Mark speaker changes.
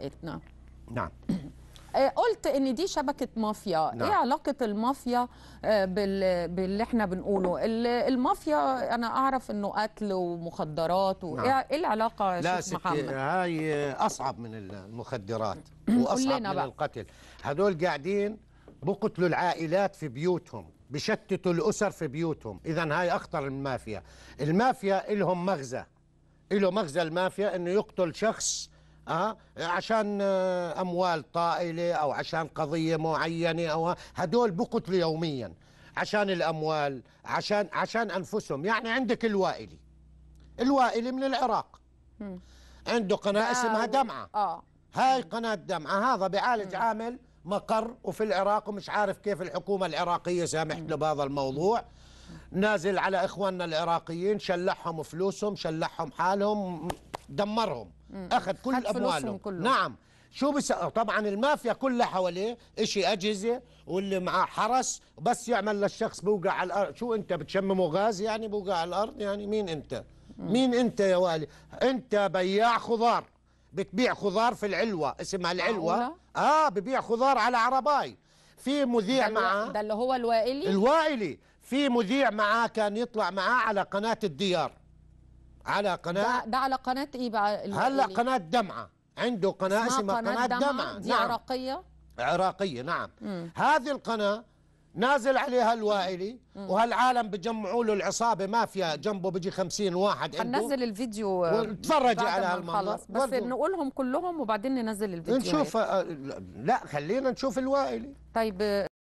Speaker 1: حلقتنا نعم آه، قلت ان دي شبكه مافيا إيه نعم. ايه علاقه المافيا آه، بال... باللي احنا بنقوله المافيا انا اعرف انه قتل ومخدرات و... نعم. ايه, إيه العلاقه يا لا شيخ محمد هاي اصعب من المخدرات واصعب من بقى. القتل هدول قاعدين بقتلوا العائلات في بيوتهم بشتتوا الاسر في بيوتهم اذا هاي اخطر من المافيا المافيا لهم مغزى له مغزى المافيا انه يقتل شخص أه؟ عشان آه، أموال طائلة أو عشان قضية معينة أو هدول بقتلوا يوميا عشان الأموال عشان عشان أنفسهم يعني عندك الوائلي الوائلي من العراق م. عنده قناة اسمها دمعة آه. هاي قناة دمعة هذا بيعالج عامل مقر وفي العراق ومش عارف كيف الحكومة العراقية سامحت له بهذا الموضوع نازل على إخواننا العراقيين شلحهم فلوسهم شلحهم حالهم دمرهم اخذ كل اموالهم كله. نعم شو بس طبعا المافيا كلها حواليه اشي اجهزه واللي معاه حرس بس يعمل للشخص بوقع على الارض شو انت بتشممه غاز يعني بوقع على الارض يعني مين انت مين انت يا والي انت بياع خضار بتبيع خضار في العلوه اسمها العلوه اه ببيع خضار على عرباي في مذيع معاه ده اللي هو الوائلي الوائلي في مذيع معاه كان يطلع معاه على قناه الديار على قناه ده, ده على قناه ايه بقى هلا قناه دمعه عنده قناه اسمها قناه, قناة دمعه, دمعة. دي نعم. عراقيه عراقيه نعم مم. هذه القناه نازل عليها الوائلي وهالعالم بجمعوا له العصابه مافيا جنبه بيجي 50 واحد عنده هننزل الفيديو آه، وتفرجي على هالمنظر بس برضو. نقولهم كلهم وبعدين ننزل الفيديو نشوف آه، لا خلينا نشوف الوائلي طيب آه،